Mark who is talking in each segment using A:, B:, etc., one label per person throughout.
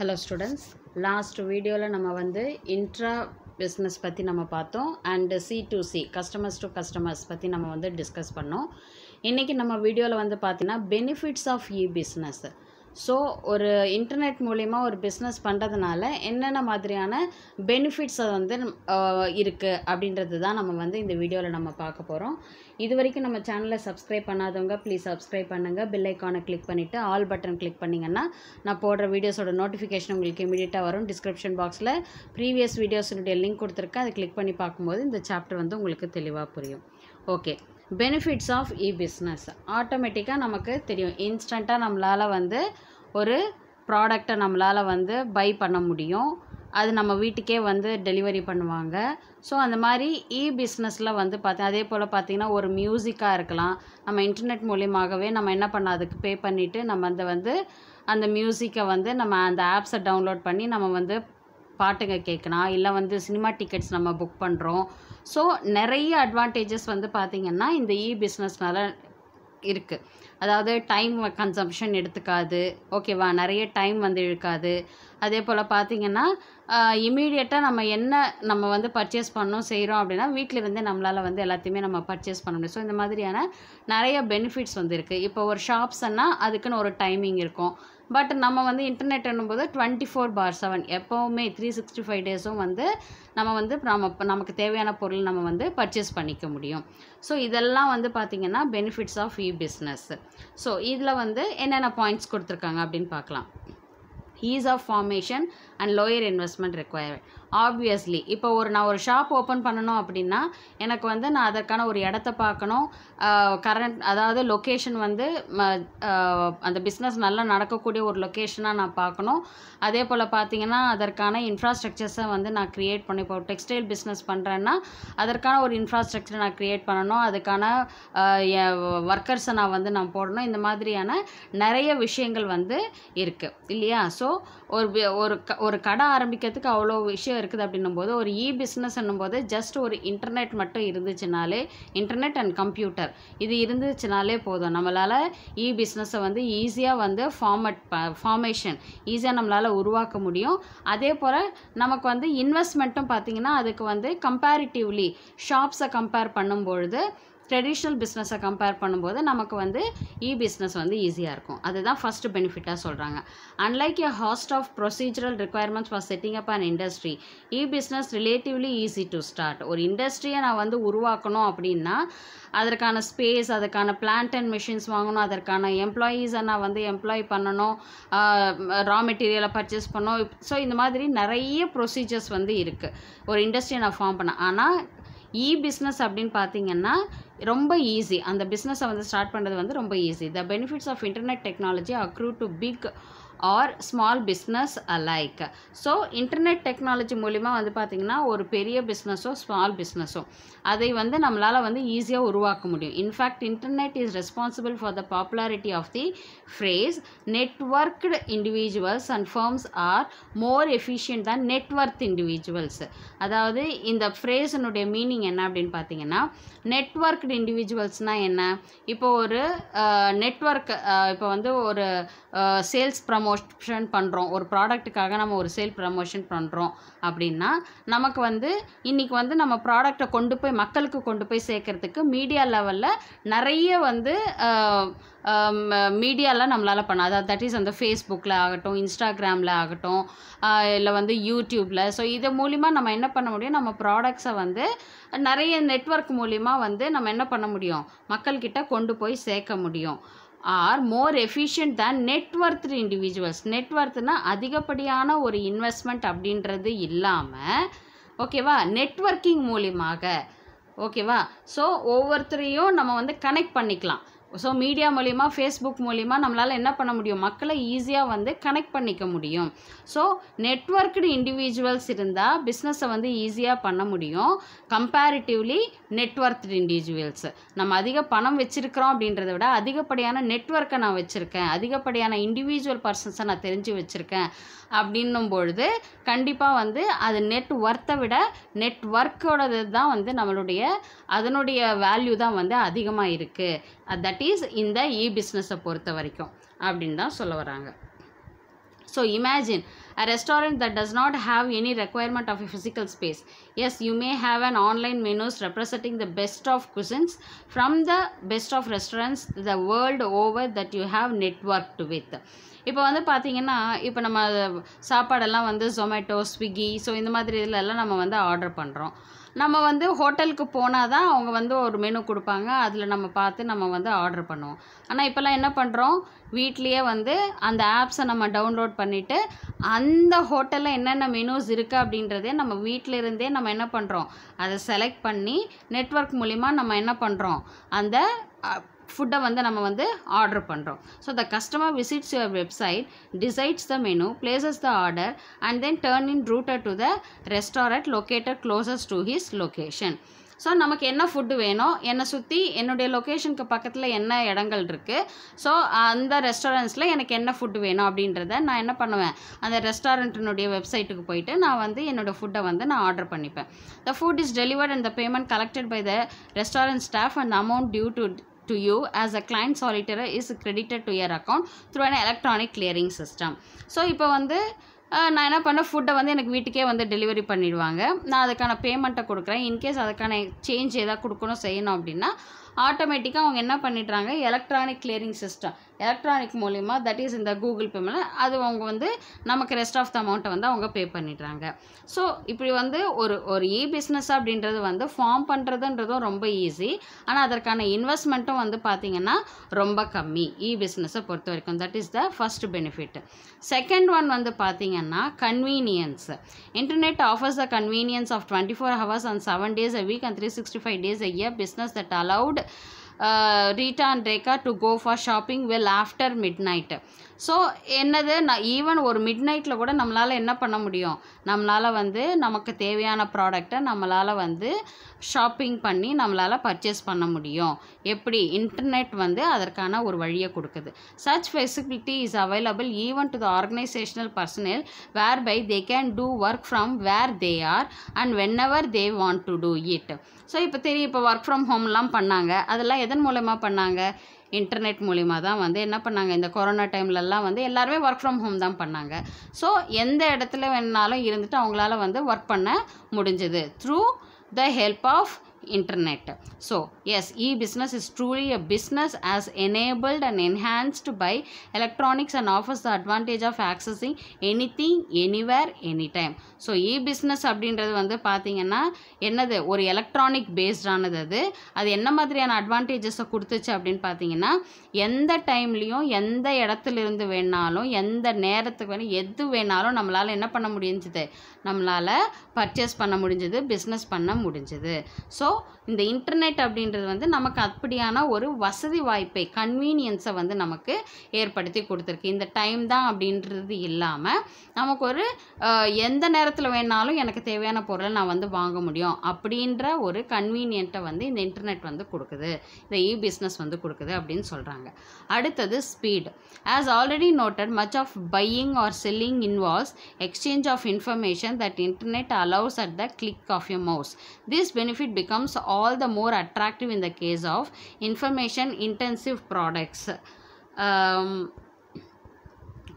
A: Hello students last வீடியோவில் நம்ம வந்து இன்ட்ரா பிஸ்னஸ் பற்றி நம்ம பார்த்தோம் and C to C customers to customers பற்றி நம்ம வந்து டிஸ்கஸ் பண்ணோம் இன்றைக்கி நம்ம வீடியோவில் வந்து பார்த்திங்கன்னா benefits of e business so ஒரு இன்டர்நெட் மூலிமா ஒரு பிஸ்னஸ் பண்ணுறதுனால என்னென்ன மாதிரியான பெனிஃபிட்ஸ் வந்து இருக்குது அப்படின்றது தான் நம்ம வந்து இந்த வீடியோவில் நம்ம பார்க்க போகிறோம் இது வரைக்கும் நம்ம சேனலை சப்ஸ்கிரைப் பண்ணாதவங்க ப்ளீஸ் சப்ஸ்கிரைப் பண்ணுங்கள் பில்லைக்கானை கிளிக் பண்ணிவிட்டு ஆல் பட்டன் கிளிக் பண்ணிங்கன்னா நான் போடுற வீடியோஸோட நோட்டிஃபிகேஷன் உங்களுக்கு இமீடியட்டாக வரும் டிஸ்கிரிப்ஷன் பாக்ஸில் ப்ரீவியஸ் வீடியோஸினுடைய லிங்க் கொடுத்துருக்கேன் அதை கிளிக் பண்ணி பார்க்கும்போது இந்த சாப்டர் வந்து உங்களுக்கு தெளிவாக புரியும் okay benefits of e business ஆட்டோமேட்டிக்காக நமக்கு தெரியும் இன்ஸ்டண்ட்டாக நம்மளால் வந்து ஒரு ப்ராடக்டை நம்மளால் வந்து பை பண்ண முடியும் அது நம்ம வீட்டுக்கே வந்து டெலிவரி பண்ணுவாங்க ஸோ அந்த மாதிரி இ பிஸ்னஸில் வந்து பார்த்து அதே போல் பார்த்திங்கன்னா ஒரு மியூசிக்காக இருக்கலாம் நம்ம இன்டர்நெட் மூலியமாகவே நம்ம என்ன பண்ண அதுக்கு பே பண்ணிவிட்டு நம்ம அந்த வந்து அந்த மியூசிக்கை வந்து நம்ம அந்த ஆப்ஸை டவுன்லோட் பண்ணி நம்ம வந்து பாட்டுங்க கேட்கலாம் இல்லை வந்து சினிமா டிக்கெட்ஸ் நம்ம புக் பண்ணுறோம் ஸோ நிறைய அட்வான்டேஜஸ் வந்து பார்த்திங்கன்னா இந்த இ பிஸ்னஸ்னால் இருக்குது அதாவது டைம் கன்சம்ஷன் எடுத்துக்காது ஓகேவா நிறைய டைம் வந்து இழுக்காது அதே போல் பார்த்திங்கன்னா இமீடியட்டாக நம்ம என்ன நம்ம வந்து பர்ச்சேஸ் பண்ணோம் செய்கிறோம் அப்படின்னா வீட்டில் இருந்தே நம்மளால் வந்து எல்லாத்தையுமே நம்ம பர்ச்சேஸ் பண்ண முடியும் ஸோ இந்த மாதிரியான நிறைய பெனிஃபிட்ஸ் வந்து இருக்குது இப்போ ஒரு ஷாப்ஸ்னால் அதுக்குன்னு ஒரு டைமிங் இருக்கும் பட் நம்ம வந்து இன்டர்நெட் என்னும்போது டுவெண்ட்டி ஃபோர் பார் செவன் எப்போவுமே த்ரீ சிக்ஸ்டி ஃபைவ் டேஸும் வந்து நம்ம வந்து நம்ம நமக்கு தேவையான பொருள் நம்ம வந்து பர்ச்சேஸ் பண்ணிக்க முடியும் ஸோ இதெல்லாம் வந்து பார்த்திங்கன்னா benefits of e business so இதில் வந்து என்னென்ன பாயிண்ட்ஸ் கொடுத்துருக்காங்க அப்படின்னு பார்க்கலாம் ease of formation and lower investment requirement obviously இப்போ ஒரு நான் ஒரு ஷாப் ஓப்பன் பண்ணணும் அப்படின்னா எனக்கு வந்து நான் அதற்கான ஒரு இடத்த பார்க்கணும் கரண்ட் அதாவது லொக்கேஷன் வந்து அந்த பிஸ்னஸ் நல்லா நடக்கக்கூடிய ஒரு லொக்கேஷனாக நான் பார்க்கணும் அதே போல் பார்த்திங்கன்னா அதற்கான இன்ஃப்ராஸ்ட்ரக்சர்ஸை வந்து நான் க்ரியேட் பண்ணி இப்போ டெக்ஸ்டைல் பிஸ்னஸ் பண்ணுறேன்னா அதற்கான ஒரு இன்ஃப்ராஸ்ட்ரக்சர் நான் க்ரியேட் பண்ணணும் அதுக்கான ஒர்க்கர்ஸை நான் வந்து நான் போடணும் இந்த மாதிரியான நிறைய விஷயங்கள் வந்து இருக்குது இல்லையா ஸோ ஒரு ஒரு ஒரு கடை ஆரம்பிக்கிறதுக்கு அவ்வளோ விஷயம் மட்டும் இருக்குது அப்படின்னும் போது ஒரு இ பிஸ்னஸ் போது ஜஸ்ட் ஒரு இன்டர்நெட் மட்டும் இருந்துச்சுனாலே இன்டர்நெட் அண்ட் கம்ப்யூட்டர் இது இருந்துச்சுனாலே போதும் நம்மளால் இ பிஸ்னஸை வந்து ஈஸியாக வந்து ஃபார்மட் ஃபார்மேஷன் ஈஸியாக நம்மளால் உருவாக்க முடியும் அதே போல் நமக்கு வந்து இன்வெஸ்ட்மெண்ட்டும் பார்த்திங்கன்னா அதுக்கு வந்து கம்பேரிட்டிவ்லி ஷாப்ஸை கம்பேர் பண்ணும்பொழுது ட்ரெடிஷ்னல் பிஸ்னஸை கம்பேர் பண்ணும்போது நமக்கு வந்து இ பிஸ்னஸ் வந்து ஈஸியாக இருக்கும் அதுதான் ஃபஸ்ட்டு பெனிஃபிட்டாக சொல்கிறாங்க unlike a host of procedural requirements for setting up an industry e business relatively easy to start ஒரு இண்டஸ்ட்ரியை நான் வந்து உருவாக்கணும் அப்படின்னா அதற்கான ஸ்பேஸ் அதற்கான பிளான்ட் அண்ட் மிஷின்ஸ் வாங்கணும் அதற்கான எம்ப்ளாயீஸை நான் வந்து எம்ப்ளாய் பண்ணணும் ரா மெட்டீரியலை பர்ச்சேஸ் பண்ணணும் ஸோ இந்த மாதிரி நிறைய ப்ரொசீஜர்ஸ் வந்து இருக்குது ஒரு இண்டஸ்ட்ரியை நான் ஃபார்ம் பண்ணேன் ஆனால் இ பிஸ்னஸ் அப்படின்னு பார்த்தீங்கன்னா ரொம்ப ஈஸி அந்த பிஸ்னஸை வந்து ஸ்டார்ட் பண்ணுறது வந்து ரொம்ப easy the benefits of internet technology accrue to big or small business alike so internet technology மூலிமா வந்து பார்த்திங்கன்னா ஒரு பெரிய பிஸ்னஸோ ஸ்மால் பிஸ்னஸோ அதை வந்து நம்மளால் வந்து ஈஸியாக உருவாக்க முடியும் in fact internet is responsible for the popularity of the phrase networked individuals and firms are more efficient than net worth individuals அதாவது இந்த ஃப்ரேஸினுடைய மீனிங் என்ன அப்படின்னு பார்த்தீங்கன்னா நெட்ஒர்க்டு இண்டிவிஜுவல்ஸ்னால் என்ன இப்போ ஒரு நெட்ஒர்க் இப்போ வந்து ஒரு சேல்ஸ் ப்ரமோ ப்ரமோஷன் பண்ணுறோம் ஒரு ப்ராடக்ட்டுக்காக நம்ம ஒரு சேல் ப்ரமோஷன் பண்ணுறோம் அப்படின்னா நமக்கு வந்து இன்றைக்கி வந்து நம்ம ப்ராடக்டை கொண்டு போய் மக்களுக்கு கொண்டு போய் சேர்க்குறதுக்கு மீடியா லெவலில் நிறைய வந்து மீடியாலாம் நம்மளால் பண்ண அதாவது தட் இஸ் அந்த ஃபேஸ்புக்கில் ஆகட்டும் இன்ஸ்டாகிராமில் ஆகட்டும் இல்லை வந்து யூடியூப்பில் ஸோ இது மூலிமா நம்ம என்ன பண்ண முடியும் நம்ம ப்ராடக்ட்ஸை வந்து நிறைய நெட்ஒர்க் மூலிமா வந்து நம்ம என்ன பண்ண முடியும் மக்கள்கிட்ட கொண்டு போய் சேர்க்க முடியும் or more efficient than net worth individuals நெட்ஒர்த்னா அதிகப்படியான ஒரு இன்வெஸ்ட்மெண்ட் அப்படின்றது இல்லாமல் ஓகேவா நெட்ஒர்க்கிங் மூலியமாக ஓகேவா ஸோ ஒவ்வொருத்தரையும் நம்ம வந்து கனெக்ட் பண்ணிக்கலாம் ஸோ மீடியா மூலிமா ஃபேஸ்புக் மூலிமா நம்மளால் என்ன பண்ண முடியும் மக்களை ஈஸியாக வந்து கனெக்ட் பண்ணிக்க முடியும் ஸோ நெட்ஒர்க்குடு இண்டிவிஜுவல்ஸ் இருந்தால் பிஸ்னஸை வந்து ஈஸியாக பண்ண முடியும் கம்பேரிட்டிவ்லி நெட்ஒர்க் இண்டிவிஜுவல்ஸ் நம்ம அதிக பணம் வச்சுருக்கிறோம் அப்படின்றத விட அதிகப்படியான நெட்ஒர்க்கை நான் வச்சுருக்கேன் அதிகப்படியான இண்டிவிஜுவல் பர்சன்ஸை நான் தெரிஞ்சு வச்சுருக்கேன் அப்படின்னும் பொழுது கண்டிப்பாக வந்து அது நெட் ஒர்த்தை விட நெட் ஒர்க்கோடது தான் வந்து நம்மளுடைய அதனுடைய வேல்யூ தான் வந்து அதிகமாக இருக்குது தட் இஸ் இந்த இ பிஸ்னஸை பொறுத்த வரைக்கும் அப்படின்னு தான் சொல்ல வராங்க so imagine a restaurant that does not have any requirement of a physical space yes you may have an online menus representing the best of cuisines from the best of restaurants the world over that you have networked with இப்போ வந்து பார்த்தீங்கன்னா இப்போ நம்ம சாப்பாடெல்லாம் வந்து Zomato Swiggy so இந்த மாதிரி இதிலெல்லாம் நம்ம வந்து ஆர்டர் பண்ணுறோம் நம்ம வந்து ஹோட்டலுக்கு போனால் தான் அவங்க வந்து ஒரு மெனு கொடுப்பாங்க அதில் நம்ம பார்த்து நம்ம வந்து ஆர்டர் பண்ணுவோம் ஆனால் இப்போல்லாம் என்ன பண்ணுறோம் வீட்லேயே வந்து அந்த ஆப்ஸை நம்ம டவுன்லோட் பண்ணிவிட்டு அந்த ஹோட்டலில் என்னென்ன மெனுஸ் இருக்குது அப்படின்றதே நம்ம வீட்டில் இருந்தே நம்ம என்ன பண்ணுறோம் அதை செலக்ட் பண்ணி நெட்ஒர்க் மூலிமா நம்ம என்ன பண்ணுறோம் அந்த ஃபுட்டை வந்து நம்ம வந்து ஆர்டர் பண்ணுறோம் so the customer visits your website decides the menu places the order and then turn in router to the restaurant located closest to his location so நமக்கு என்ன ஃபுட்டு வேணும் என்னை சுற்றி என்னுடைய லொக்கேஷனுக்கு பக்கத்தில் என்ன இடங்கள் இருக்குது ஸோ அந்த ரெஸ்டாரண்ட்ஸில் எனக்கு என்ன ஃபுட்டு வேணும் அப்படின்றத நான் என்ன பண்ணுவேன் அந்த ரெஸ்டாரண்ட்டினுடைய வெப்சைட்டுக்கு போயிட்டு நான் வந்து என்னோடய ஃபுட்டை வந்து நான் ஆர்டர் பண்ணிப்பேன் the food is delivered and the payment collected by the restaurant staff and amount due to to you as a client solicitor is credited to your account through an electronic clearing system. So, இப்போ வந்து நான் என்ன பண்ணேன் ஃபுட்டை வந்து எனக்கு வீட்டுக்கே வந்து டெலிவரி பண்ணிடுவாங்க நான் அதுக்கான பேமெண்ட்டை கொடுக்குறேன் இன்கேஸ் அதுக்கான சேஞ்ச் எதாவது கொடுக்கணும் செய்யணும் அப்படின்னா ஆட்டோமேட்டிக்காக அவங்க என்ன பண்ணிடுறாங்க எலக்ட்ரானிக் கிளியரிங் சிஸ்டம் எலக்ட்ரானிக் மூலிமா தட் இஸ் இந்த கூகுள் பேமெண்ட் அது அவங்க வந்து நமக்கு ரெஸ்ட் ஆஃப் த அமௌண்ட்டை வந்து அவங்க பே பண்ணிடுறாங்க ஸோ இப்படி வந்து ஒரு ஒரு இ பிஸ்னஸ் அப்படின்றது வந்து ஃபார்ம் பண்ணுறதுன்றதும் ரொம்ப ஈஸி ஆனால் அதற்கான இன்வெஸ்ட்மெண்ட்டும் வந்து பார்த்திங்கன்னா ரொம்ப கம்மி இ பிஸ்னஸை பொறுத்த வரைக்கும் that is the first benefit second one வந்து பார்த்திங்கன்னா pathinga convenience internet offers the convenience of 24 hours and 7 days a week and 365 days a year business that allowed uh, Rita and Rekha to go for shopping well after midnight. So என்னது நான் even ஒரு mid நைட்டில் கூட நம்மளால் என்ன பண்ண முடியும் நம்மளால் வந்து நமக்கு தேவையான ப்ராடக்டை நம்மளால் வந்து ஷாப்பிங் பண்ணி நம்மளால் பர்ச்சேஸ் பண்ண முடியும் எப்படி இன்டர்நெட் வந்து அதற்கான ஒரு வழியை கொடுக்குது such facility is available even to the organisational personnel where they can do work from where they are and when they want to do it so இப்போ தெரியும் இப்போ ஒர்க் ஃப்ரம் ஹோம்லாம் பண்ணாங்க அதெல்லாம் எதன் மூலமாக பண்ணாங்க இன்டர்நெட் மூலிமா தான் வந்து என்ன பண்ணாங்க இந்த கொரோனா டைம்லலாம் வந்து எல்லாருமே ஒர்க் ஃப்ரம் ஹோம் தான் பண்ணாங்க ஸோ எந்த இடத்துல வேணாலும் இருந்துட்டு அவங்களால வந்து ஒர்க் பண்ண முடிஞ்சது through the help of internet. So yes, e-business is truly a business as enabled and enhanced by electronics and offers the advantage of accessing anything, anywhere, anytime. So e-business அப்படின்றது வந்து பார்த்தீங்கன்னா என்னது ஒரு எலக்ட்ரானிக் பேஸ்டானது அது அது என்ன மாதிரியான அட்வான்டேஜஸை கொடுத்துச்சு அப்படின்னு பார்த்தீங்கன்னா எந்த டைம்லேயும் எந்த இடத்துலேருந்து வேணாலும் எந்த நேரத்துக்கு வேணும் எது வேணாலும் நம்மளால் என்ன பண்ண முடிஞ்சது நம்மளால் பர்ச்சேஸ் பண்ண முடிஞ்சது பிஸ்னஸ் பண்ண முடிஞ்சது ஸோ ஸோ இந்த இன்டர்நெட் அப்படின்றது வந்து நமக்கு அப்படியான ஒரு வசதி வாய்ப்பை கன்வீனியன்ஸை வந்து நமக்கு ஏற்படுத்தி கொடுத்துருக்கு இந்த டைம் தான் அப்படின்றது இல்லாமல் நமக்கு ஒரு எந்த நேரத்தில் வேணாலும் எனக்கு தேவையான பொருளை நான் வந்து வாங்க முடியும் அப்படின்ற ஒரு கன்வீனியண்ட்டை வந்து இந்த இன்டர்நெட் வந்து கொடுக்குது இந்த இ பிஸ்னஸ் வந்து கொடுக்குது அப்படின்னு சொல்கிறாங்க அடுத்தது speed as already noted much of buying or selling involves exchange of information that internet allows at the click of you mouse this benefit become becomes all the more attractive in the case of information intensive products um,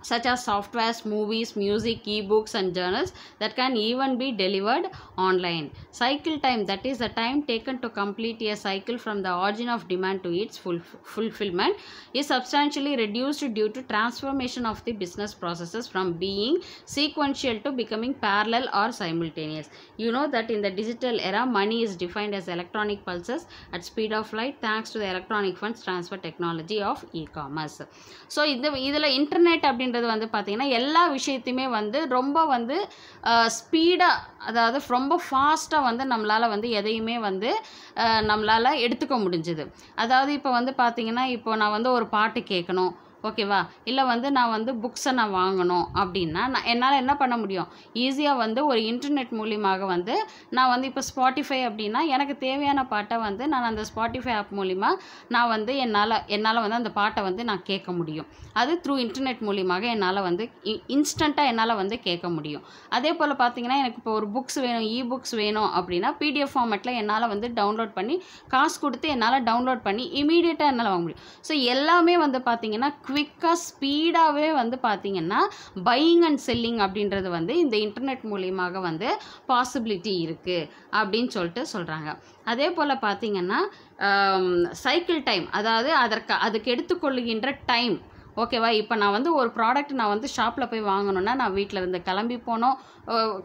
A: such as softwares, movies, music, ebooks and journals that can even be delivered online. Cycle time that is the time taken to complete a cycle from the origin of demand to its full fulfillment is substantially reduced due to transformation of the business processes from being sequential to becoming parallel or simultaneous. You know that in the digital era money is defined as electronic pulses at speed of light thanks to the electronic funds transfer technology of e-commerce. So, இதில் internet அப்படின்னு அப்படின்றது வந்து பார்த்திங்கன்னா எல்லா விஷயத்தையுமே வந்து ரொம்ப வந்து ஸ்பீடாக அதாவது ரொம்ப ஃபாஸ்ட்டாக வந்து நம்மளால் வந்து எதையுமே வந்து நம்மளால் எடுத்துக்க முடிஞ்சுது அதாவது இப்போ வந்து பார்த்திங்கன்னா இப்போ நான் வந்து ஒரு பாட்டு கேட்கணும் ஓகேவா இல்லை வந்து நான் வந்து புக்ஸை நான் வாங்கணும் அப்படின்னா நான் என்னால் என்ன பண்ண முடியும் ஈஸியாக வந்து ஒரு இன்டர்நெட் மூலியமாக வந்து நான் வந்து இப்போ ஸ்பாட்டிஃபை அப்படின்னா எனக்கு தேவையான பாட்டை வந்து நான் அந்த ஸ்பாட்டிஃபை ஆப் மூலிமா நான் வந்து என்னால் என்னால் வந்து அந்த பாட்டை வந்து நான் கேட்க முடியும் அது த்ரூ இன்டர்நெட் மூலியமாக என்னால் வந்து இன்ஸ்டண்ட்டாக என்னால் வந்து கேட்க முடியும் அதே போல் பார்த்தீங்கன்னா எனக்கு இப்போ ஒரு புக்ஸ் வேணும் இ புக்ஸ் வேணும் அப்படின்னா பிடிஎஃப் ஃபார்மேட்டில் என்னால் வந்து டவுன்லோட் பண்ணி காசு கொடுத்து என்னால் டவுன்லோட் பண்ணி இமீடியட்டாக என்னால் வாங்க முடியும் ஸோ எல்லாமே வந்து பார்த்திங்கன்னா குவிக்காக ஸ்பீடாகவே வந்து பார்த்திங்கன்னா பையிங் அண்ட் செல்லிங் அப்படின்றது வந்து இந்த இன்டர்நெட் மூலியமாக வந்து பாசிபிலிட்டி இருக்குது அப்படின்னு சொல்லிட்டு சொல்கிறாங்க அதே போல் பார்த்திங்கன்னா சைக்கிள் டைம் அதாவது அதற்கு அதுக்கு எடுத்துக்கொள்ளுகின்ற டைம் ஓகேவா இப்போ நான் வந்து ஒரு ப்ராடக்ட் நான் வந்து ஷாப்பில் போய் வாங்கணுன்னா நான் வீட்டில் இருந்து கிளம்பி போனோம்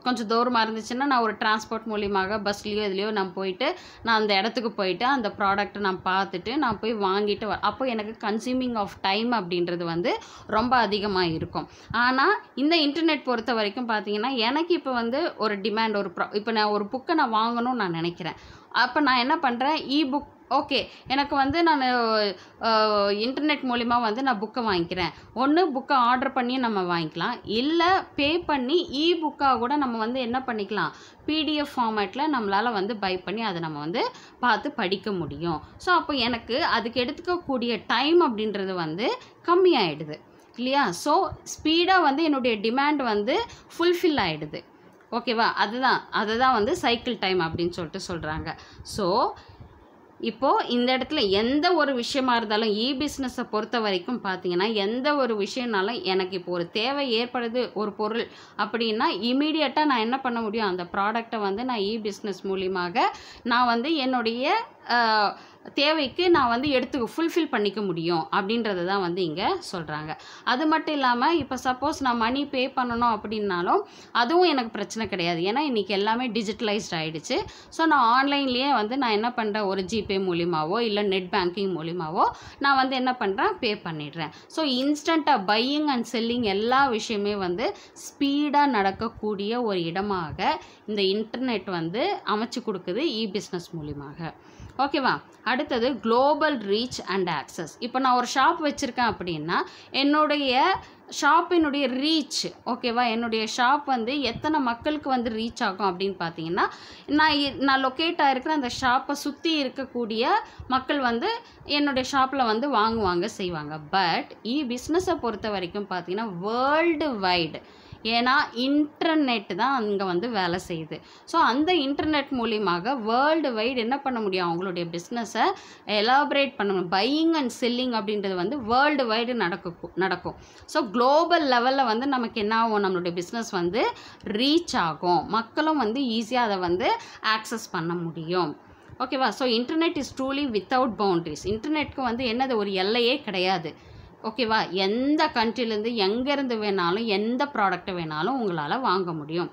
A: கொஞ்சம் தூரமாக இருந்துச்சுன்னா நான் ஒரு டிரான்ஸ்போர்ட் மூலியமாக பஸ்லேயோ இதுலேயோ நான் போயிட்டு நான் அந்த இடத்துக்கு போயிட்டு அந்த ப்ராடக்ட்டை நான் பார்த்துட்டு நான் போய் வாங்கிட்டு வர அப்போ எனக்கு கன்சியூமிங் ஆஃப் டைம் அப்படின்றது வந்து ரொம்ப அதிகமாக இருக்கும் ஆனால் இந்த இன்டர்நெட் பொறுத்த வரைக்கும் பார்த்தீங்கன்னா எனக்கு இப்போ வந்து ஒரு டிமாண்ட் ஒரு ப்ரா இப்போ நான் ஒரு புக்கை நான் வாங்கணும்னு நான் நினைக்கிறேன் அப்போ நான் என்ன பண்ணுறேன் இ புக் ஓகே எனக்கு வந்து நான் இன்டர்நெட் மூலிமா வந்து நான் புக்கை வாங்கிக்கிறேன் ஒன்று புக்கை ஆர்டர் பண்ணி நம்ம வாங்கிக்கலாம் இல்லை பே பண்ணி இ புக்காக கூட நம்ம வந்து என்ன பண்ணிக்கலாம் பிடிஎஃப் ஃபார்மேட்டில் நம்மளால் வந்து பை பண்ணி அதை நம்ம வந்து பார்த்து படிக்க முடியும் ஸோ அப்போ எனக்கு அதுக்கு எடுத்துக்கக்கூடிய டைம் அப்படின்றது வந்து கம்மியாயிடுது இல்லையா ஸோ ஸ்பீடாக வந்து என்னுடைய டிமாண்ட் வந்து ஃபுல்ஃபில் ஆகிடுது ஓகேவா அதுதான் அதுதான் வந்து சைக்கிள் டைம் அப்படின்னு சொல்லிட்டு சொல்கிறாங்க ஸோ இப்போது இந்த இடத்துல எந்த ஒரு விஷயமா இருந்தாலும் இ பிஸ்னஸை பொறுத்த வரைக்கும் பார்த்தீங்கன்னா எந்த ஒரு விஷயம்னாலும் எனக்கு இப்போ ஒரு தேவை ஏற்படுது ஒரு பொருள் அப்படின்னா இமீடியட்டாக நான் என்ன பண்ண முடியும் அந்த ப்ராடக்டை வந்து நான் இ பிஸ்னஸ் மூலியமாக நான் வந்து என்னுடைய தேவைக்கு நான் வந்து எடுத்து ஃபுல்ஃபில் பண்ணிக்க முடியும் அப்படின்றத தான் வந்து இங்கே சொல்கிறாங்க அது மட்டும் இல்லாமல் இப்போ சப்போஸ் நான் மணி பே பண்ணணும் அப்படின்னாலும் அதுவும் எனக்கு பிரச்சனை கிடையாது ஏன்னா இன்றைக்கி எல்லாமே டிஜிட்டலைஸ்ட் ஆகிடுச்சு ஸோ நான் ஆன்லைன்லேயே வந்து நான் என்ன பண்ணுறேன் ஒரு ஜிபே மூலியமாகவோ இல்லை நெட் பேங்கிங் மூலியமாகவோ நான் வந்து என்ன பண்ணுறேன் பே பண்ணிடுறேன் ஸோ இன்ஸ்டண்ட்டாக பையிங் அண்ட் செல்லிங் எல்லா விஷயமே வந்து ஸ்பீடாக நடக்கக்கூடிய ஒரு இடமாக இந்த இன்டர்நெட் வந்து அமைச்சு கொடுக்குது இ பிஸ்னஸ் மூலியமாக ஓகேவா அடுத்தது குளோபல் ரீச் அண்ட் ஆக்சஸ் இப்போ நான் ஒரு ஷாப் வச்சுருக்கேன் அப்படின்னா என்னுடைய ஷாப்பினுடைய ரீச் ஓகேவா என்னுடைய ஷாப் வந்து எத்தனை மக்களுக்கு வந்து ரீச் ஆகும் அப்படின்னு பார்த்தீங்கன்னா நான் நான் லொக்கேட் ஆகிருக்கிற அந்த ஷாப்பை சுற்றி இருக்கக்கூடிய மக்கள் வந்து என்னுடைய ஷாப்பில் வந்து வாங்குவாங்க செய்வாங்க பட் இ பிஸ்னஸை பொறுத்த வரைக்கும் பார்த்தீங்கன்னா வேர்ல்டு வைடு ஏன்னா இன்டர்நெட் தான் அங்கே வந்து வேலை செய்யுது ஸோ அந்த இன்டர்நெட் மூலியமாக வேர்ல்டு வைடு என்ன பண்ண முடியும் அவங்களுடைய பிஸ்னஸை எலாபரேட் பண்ண பையிங் அண்ட் செல்லிங் அப்படின்றது வந்து வேர்ல்டு வைடு நடக்கும் நடக்கும் ஸோ குளோபல் லெவலில் வந்து நமக்கு என்ன ஆகும் நம்மளுடைய பிஸ்னஸ் வந்து ரீச் ஆகும் மக்களும் வந்து ஈஸியாக அதை வந்து ஆக்சஸ் பண்ண முடியும் ஓகேவா so internet is truly without boundaries இன்டர்நெட்க்கு வந்து என்னது ஒரு எல்லையே கிடையாது ஓகேவா எந்த கண்ட்ரிலேருந்து எங்கேருந்து வேணாலும் எந்த ப்ராடக்ட்டை வேணாலும் உங்களால் வாங்க முடியும்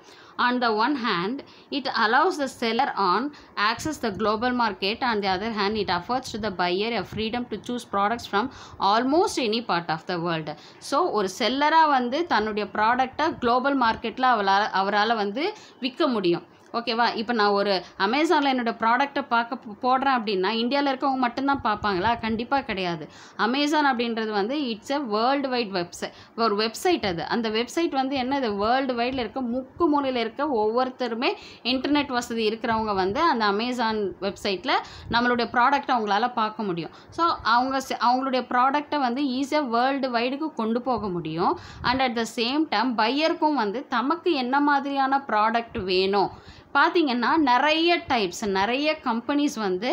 A: on the one hand it allows the seller on access the global market on the other hand it affords to the buyer a freedom to choose products from almost any part of the world so ஒரு செல்லராக வந்து தன்னுடைய ப்ராடக்டை global மார்க்கெட்டில் அவளால் அவரால் வந்து விற்க முடியும் ஓகேவா இப்போ நான் ஒரு அமேசானில் என்னோடய ப்ராடக்ட்டை பார்க்க போடுறேன் அப்படின்னா இந்தியாவில் இருக்கவங்க மட்டும்தான் பார்ப்பாங்களா கண்டிப்பாக கிடையாது அமேசான் அப்படின்றது வந்து it's a world wide website ஒரு வெப்சைட் அது அந்த வெப்சைட் வந்து என்ன இது வேர்ல்டு வைடில் இருக்க முக்கு மூலையில் இருக்க ஒவ்வொருத்தருமே இன்டர்நெட் வசதி இருக்கிறவங்க வந்து அந்த அமேசான் வெப்சைட்டில் நம்மளுடைய ப்ராடக்ட்டை அவங்களால பார்க்க முடியும் ஸோ அவங்க அவங்களுடைய ப்ராடக்ட்டை வந்து ஈஸியாக வேர்ல்டு வைடுக்கு கொண்டு போக முடியும் and at the same time பையருக்கும் வந்து தமக்கு என்ன மாதிரியான ப்ராடக்ட் வேணும் பார்த்திங்கன்னா நிறைய டைப்ஸ் நிறைய கம்பெனிஸ் வந்து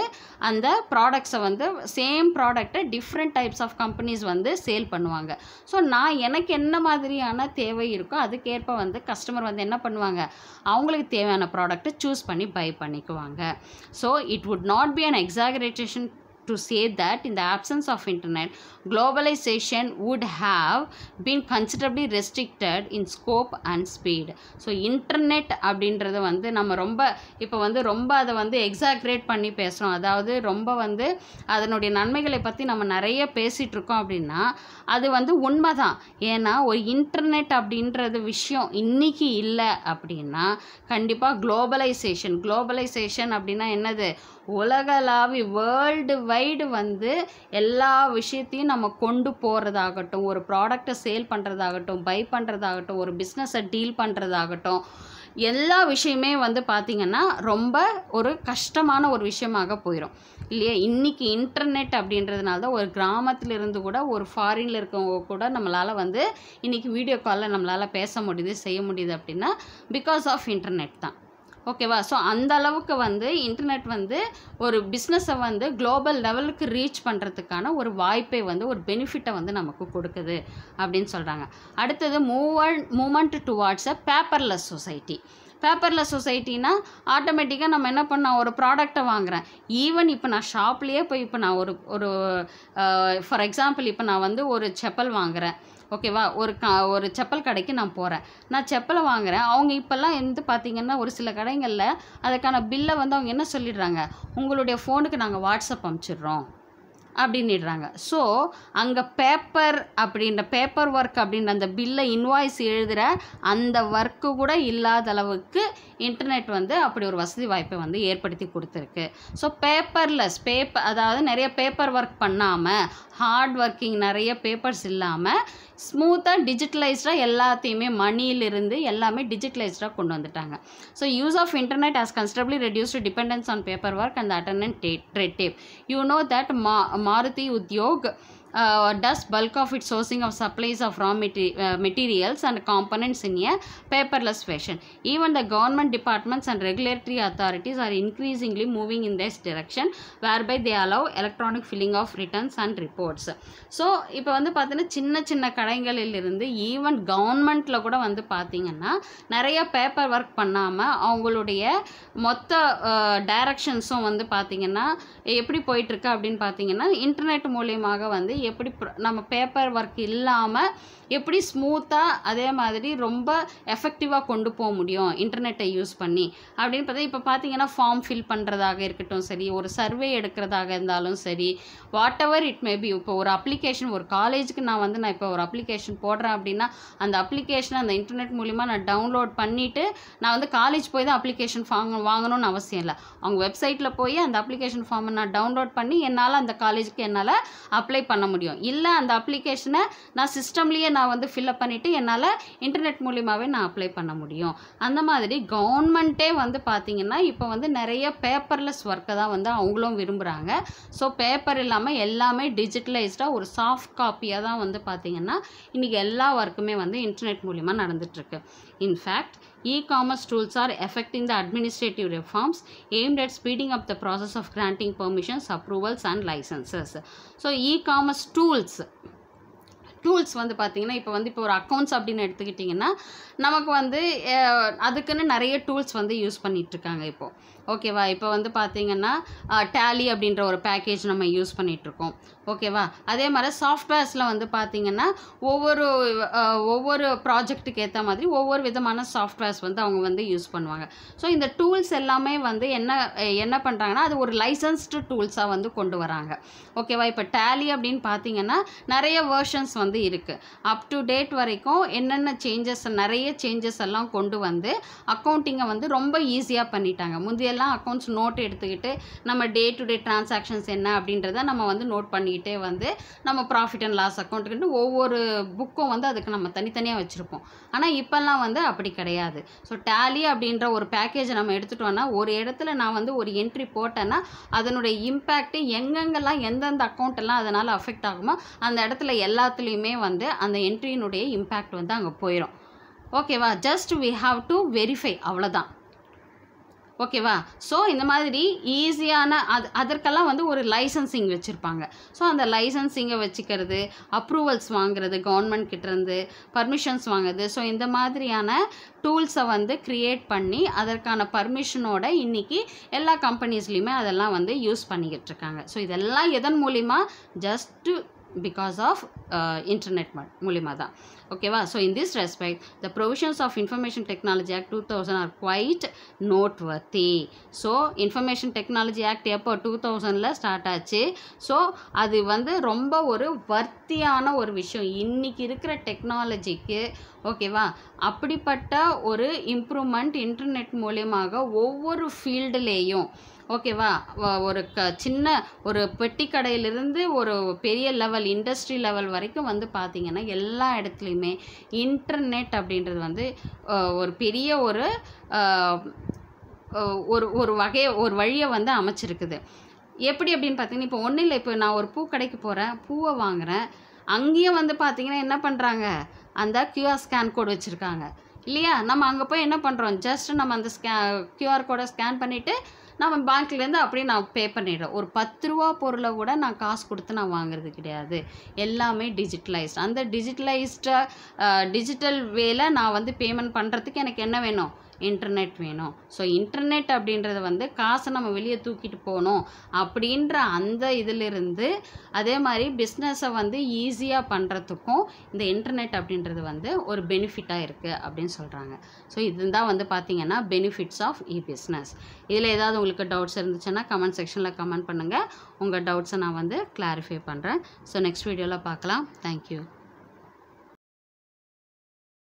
A: அந்த ப்ராடக்ட்ஸை வந்து சேம் ப்ராடக்டை டிஃப்ரெண்ட் டைப்ஸ் ஆஃப் கம்பெனிஸ் வந்து சேல் பண்ணுவாங்க ஸோ நான் எனக்கு என்ன மாதிரியான தேவை இருக்கோ அதுக்கேற்ப வந்து கஸ்டமர் வந்து என்ன பண்ணுவாங்க அவங்களுக்கு தேவையான ப்ராடக்ட்டை சூஸ் பண்ணி பை பண்ணிக்குவாங்க so it would not be an exaggeration to say that in the absence of internet, globalization would have been considerably restricted in scope and speed. So, internet அப்படின்றது வந்து நம்ம ரொம்ப இப்போ வந்து ரொம்ப அதை வந்து எக்ஸாக்ரேட் பண்ணி பேசுகிறோம் அதாவது ரொம்ப வந்து அதனுடைய நன்மைகளை பற்றி நம்ம நிறைய பேசிகிட்ருக்கோம் அப்படின்னா அது வந்து உண்மை தான் ஏன்னா ஒரு இன்டர்நெட் அப்படின்றது விஷயம் இன்றைக்கி இல்லை அப்படின்னா கண்டிப்பாக குளோபலைசேஷன் குளோபலைசேஷன் அப்படின்னா என்னது உலகளாவி வேர்ல்டு வைடு வந்து எல்லா விஷயத்தையும் நம்ம கொண்டு போகிறதாகட்டும் ஒரு ப்ராடக்டை சேல் பண்ணுறதாகட்டும் பை பண்ணுறதாகட்டும் ஒரு பிஸ்னஸை டீல் பண்ணுறதாகட்டும் எல்லா விஷயமே வந்து பார்த்திங்கன்னா ரொம்ப ஒரு கஷ்டமான ஒரு விஷயமாக போயிடும் இல்லையா இன்றைக்கி இன்டர்நெட் அப்படின்றதுனால தான் ஒரு கிராமத்தில் இருந்து கூட ஒரு ஃபாரினில் இருக்கவங்க கூட நம்மளால் வந்து இன்றைக்கி வீடியோ காலில் நம்மளால் பேச முடியுது செய்ய முடியுது அப்படின்னா பிகாஸ் ஆஃப் இன்டர்நெட் தான் ஓகேவா ஸோ அந்த அளவுக்கு வந்து இன்டர்நெட் வந்து ஒரு பிஸ்னஸை வந்து குளோபல் லெவலுக்கு ரீச் பண்ணுறதுக்கான ஒரு வாய்ப்பை வந்து ஒரு பெனிஃபிட்டை வந்து நமக்கு கொடுக்குது அப்படின்னு சொல்கிறாங்க அடுத்தது moving moment towards a paperless society பேப்பரில் சொசைட்டினா ஆட்டோமேட்டிக்காக நம்ம என்ன பண்ண ஒரு ப்ராடக்டை வாங்குகிறேன் ஈவன் இப்போ நான் ஷாப்லேயே போய் இப்போ நான் ஒரு ஒரு ஃபார் எக்ஸாம்பிள் இப்போ நான் வந்து ஒரு செப்பல் வாங்குகிறேன் ஓகேவா ஒரு க ஒரு செப்பல் கடைக்கு நான் போகிறேன் நான் செப்பலை வாங்குகிறேன் அவங்க இப்போல்லாம் வந்து பார்த்திங்கன்னா ஒரு சில கடைங்களில் அதுக்கான பில்லை வந்து அவங்க என்ன சொல்லிடுறாங்க உங்களுடைய ஃபோனுக்கு நாங்கள் வாட்ஸ்அப் அமுச்சிடுறோம் அப்படின்னுடுறாங்க ஸோ அங்கே பேப்பர் அப்படின்ற பேப்பர் ஒர்க் அப்படின்ற அந்த பில்லை இன்வாய்ஸ் எழுதுகிற அந்த ஒர்க்கு கூட இல்லாத அளவுக்கு இன்டர்நெட் வந்து அப்படி ஒரு வசதி வாய்ப்பை வந்து ஏற்படுத்தி கொடுத்துருக்கு ஸோ பேப்பர்லெஸ் பேப்பர் அதாவது நிறைய பேப்பர் ஒர்க் பண்ணாமல் ஹார்ட் ஒர்க்கிங் நிறைய பேப்பர்ஸ் இல்லாமல் ஸ்மூத்தாக டிஜிட்டலைஸ்டாக எல்லாத்தையுமே மணியிலிருந்து எல்லாமே டிஜிட்டலைஸ்டாக கொண்டு வந்துட்டாங்க so use of internet as considerably reduce dependence on paper work and attendant day red tape you know that மா Maruti Udyog uh, does bulk of its sourcing of supplies of raw materi uh, materials and components in a paperless fashion. Even the government departments and regulatory authorities are increasingly moving in this direction whereby they allow electronic filling of returns and reports. So இப்போ வந்து பார்த்தீங்கன்னா சின்ன சின்ன கடைகளிலிருந்து even கவர்மெண்ட்டில் கூட வந்து பார்த்திங்கன்னா நிறைய பேப்பர் ஒர்க் பண்ணாமல் அவங்களுடைய மொத்த டைரக்ஷன்ஸும் வந்து பார்த்திங்கன்னா எப்படி போயிட்டுருக்கு அப்படின்னு பார்த்தீங்கன்னா இன்டர்நெட் மூலியமாக வந்து எப்படி நம்ம பேப்பர் ஒர்க் இல்லாமல் எப்படி ஸ்மூத்தாக அதே மாதிரி ரொம்ப எஃபெக்டிவாக கொண்டு போக முடியும் இன்டர்நெட்டை யூஸ் பண்ணி அப்படின்னு பார்த்தா இப்போ பார்த்தீங்கன்னா ஃபார்ம் ஃபில் பண்ணுறதாக இருக்கட்டும் சரி ஒரு சர்வே எடுக்கிறதாக இருந்தாலும் சரி whatever it may be இப்போ ஒரு அப்ளிகேஷன் ஒரு காலேஜுக்கு நான் வந்து நான் இப்போ ஒரு அப்ளிகேஷன் போடுறேன் அப்படின்னா அந்த அப்ளிகேஷன் அந்த இன்டர்நெட் மூலிமா நான் டவுன்லோட் பண்ணிவிட்டு நான் வந்து காலேஜ் போய் தான் அப்ளிகேஷன் ஃபார்ம் வாங்கணும்னு அவசியம் இல்லை அவங்க வெப்சைட்டில் போய் அந்த அப்ளிகேஷன் ஃபார்மை நான் டவுன்லோட் பண்ணி என்னால் அந்த காலேஜுக்கு என்னால் அப்ளை பண்ண முடியும் இல்லை அந்த அப்ளிகேஷனை நான் சிஸ்டம்லேயே நான் வந்து ஃபில்அப் பண்ணிவிட்டு என்னால் இன்டர்நெட் மூலியமாகவே நான் அப்ளை பண்ண முடியும் அந்த மாதிரி கவர்மெண்ட்டே வந்து பார்த்திங்கன்னா இப்போ வந்து நிறைய பேப்பர்லெஸ் ஒர்க்கை தான் வந்து அவங்களும் விரும்புகிறாங்க ஸோ பேப்பர் இல்லாமல் எல்லாமே டிஜிட்டலைஸ்டாக ஒரு சாஃப்ட் காப்பியாக தான் வந்து பார்த்திங்கன்னா இன்றைக்கி எல்லா ஒர்க்குமே வந்து இன்டர்நெட் மூலிமா நடந்துகிட்ருக்கு in fact E-commerce tools are affecting the administrative reforms aimed at speeding up the process of granting permissions, approvals and licenses. So, e-commerce tools tools வந்து பார்த்தீங்கன்னா இப்போ வந்து இப்போ ஒரு அக்கௌண்ட்ஸ் அப்படின்னு எடுத்துக்கிட்டிங்கன்னா நமக்கு வந்து அதுக்குன்னு நிறைய டூல்ஸ் வந்து யூஸ் பண்ணிகிட்ருக்காங்க இப்போது ஓகேவா இப்போ வந்து பார்த்திங்கன்னா டேலி அப்படின்ற ஒரு பேக்கேஜ் நம்ம யூஸ் பண்ணிகிட்ருக்கோம் ஓகேவா அதே மாதிரி சாஃப்ட்வேர்ஸில் வந்து பார்த்திங்கன்னா ஒவ்வொரு ஒவ்வொரு ப்ராஜெக்ட்டுக்கு ஏற்ற மாதிரி ஒவ்வொரு விதமான சாஃப்ட்வேர்ஸ் வந்து அவங்க வந்து யூஸ் பண்ணுவாங்க ஸோ இந்த டூல்ஸ் எல்லாமே வந்து என்ன என்ன பண்ணுறாங்கன்னா அது ஒரு லைசன்ஸ்டு டூல்ஸாக வந்து கொண்டு வராங்க ஓகேவா இப்போ டேலி அப்படின்னு பார்த்தீங்கன்னா நிறைய வேர்ஷன்ஸ் வந்து இருக்குது அப் டு டேட் வரைக்கும் என்னென்ன சேஞ்சஸ் நிறைய சேஞ்சஸ் எல்லாம் கொண்டு வந்து அக்கௌண்டிங்கை வந்து ரொம்ப ஈஸியாக பண்ணிட்டாங்க முந்தைய எல்லாம் அக்கௌண்ட்ஸ் நோட் எடுத்துக்கிட்டு நம்ம டே டு டே டிரான்சாக்ஷன்ஸ் என்ன அப்படின்றத நம்ம வந்து நோட் பண்ணிக்கிட்டே வந்து நம்ம ப்ராஃபிட் அண்ட் லாஸ் அக்கௌண்ட்டுக்கு ஒவ்வொரு புக்கும் வந்து அதுக்கு நம்ம தனித்தனியாக வச்சுருப்போம் ஆனால் இப்போல்லாம் வந்து அப்படி கிடையாது ஸோ டேலி அப்படின்ற ஒரு பேக்கேஜை நம்ம எடுத்துட்டோன்னா ஒரு இடத்துல நான் வந்து ஒரு என்ட்ரி போட்டேன்னா அதனுடைய இம்பேக்ட்டு எங்கெங்கெல்லாம் எந்தெந்த அக்கௌண்ட்டெல்லாம் அதனால் அஃபெக்ட் ஆகுமோ அந்த இடத்துல எல்லாத்துலேயுமே வந்து அந்த என்ட்ரியினுடைய இம்பேக்ட் வந்து அங்கே போயிடும் ஓகேவா just we have to verify அவ்வளோதான் ஓகேவா ஸோ இந்த மாதிரி ஈஸியான அது அதற்கெல்லாம் வந்து ஒரு லைசன்சிங் வச்சுருப்பாங்க ஸோ அந்த லைசன்சிங்கை வச்சுக்கிறது அப்ரூவல்ஸ் வாங்குறது கவர்மெண்ட் கிட்டேருந்து பர்மிஷன்ஸ் வாங்குறது ஸோ இந்த மாதிரியான டூல்ஸை வந்து க்ரியேட் பண்ணி அதற்கான பர்மிஷனோட இன்றைக்கி எல்லா கம்பெனிஸ்லேயுமே அதெல்லாம் வந்து யூஸ் பண்ணிக்கிட்டு இருக்காங்க ஸோ இதெல்லாம் எதன் மூலிமா ஜஸ்ட்டு பிகாஸ் ஆஃப் இன்டர்நெட் மூலிமா தான் ஓகேவா so in this respect the provisions of information technology act two thousand are quite noteworthy so information technology act எப்போ டூ தௌசண்டில் ஸ்டார்ட் ஆச்சு ஸோ அது வந்து ரொம்ப ஒரு வர்த்தியான ஒரு விஷயம் இன்றைக்கி இருக்கிற டெக்னாலஜிக்கு ஓகேவா அப்படிப்பட்ட ஒரு இம்ப்ரூவ்மெண்ட் இன்டர்நெட் மூலயமாக ஒவ்வொரு ஃபீல்டுலேயும் ஓகேவா ஒரு க சின்ன ஒரு பெட்டி கடையிலிருந்து ஒரு பெரிய லெவல் இண்டஸ்ட்ரி லெவல் வரைக்கும் வந்து பார்த்திங்கன்னா எல்லா இடத்துலையுமே எல்லாத்துக்குமே இன்டர்நெட் அப்படின்றது வந்து ஒரு பெரிய ஒரு ஒரு ஒரு வகையை ஒரு வழியை வந்து அமைச்சிருக்குது எப்படி அப்படின்னு பார்த்தீங்கன்னா இப்போ ஒன்றும் இல்லை இப்போ நான் ஒரு பூ கடைக்கு போகிறேன் பூவை வாங்குகிறேன் அங்கேயும் வந்து பார்த்தீங்கன்னா என்ன பண்ணுறாங்க அந்த கியூஆர் ஸ்கேன் கோடு வச்சுருக்காங்க இல்லையா நம்ம அங்கே போய் என்ன பண்ணுறோம் ஜஸ்ட் நம்ம அந்த ஸ்கே கியூஆர் கோடை ஸ்கேன் பண்ணிவிட்டு நான் பேங்க்லேருந்து அப்படியே நான் பே பண்ணிடுறேன் ஒரு பத்து ரூபா பொருளை கூட நான் காசு கொடுத்து நான் வாங்குறது கிடையாது எல்லாமே டிஜிட்டலைஸ்ட் அந்த டிஜிட்டலைஸ்டை டிஜிட்டல் வேல நான் வந்து பேமெண்ட் பண்ணுறதுக்கு எனக்கு என்ன வேணும் இன்டர்நெட் வேணும் ஸோ இன்டர்நெட் அப்படின்றது வந்து காசை நம்ம வெளியே தூக்கிட்டு போகணும் அப்படின்ற அந்த இதிலிருந்து அதே மாதிரி பிஸ்னஸை வந்து ஈஸியாக பண்ணுறதுக்கும் இந்த இன்டர்நெட் அப்படின்றது வந்து ஒரு பெனிஃபிட்டாக இருக்குது அப்படின்னு சொல்கிறாங்க ஸோ இதுதான் வந்து பார்த்திங்கன்னா பெனிஃபிட்ஸ் ஆஃப் இ பிஸ்னஸ் இதில் ஏதாவது உங்களுக்கு டவுட்ஸ் இருந்துச்சுன்னா கமெண்ட் செக்ஷனில் கமெண்ட் பண்ணுங்கள் உங்கள் டவுட்ஸை நான் வந்து கிளாரிஃபை பண்ணுறேன் ஸோ நெக்ஸ்ட் வீடியோவில் பார்க்கலாம் தேங்க்யூ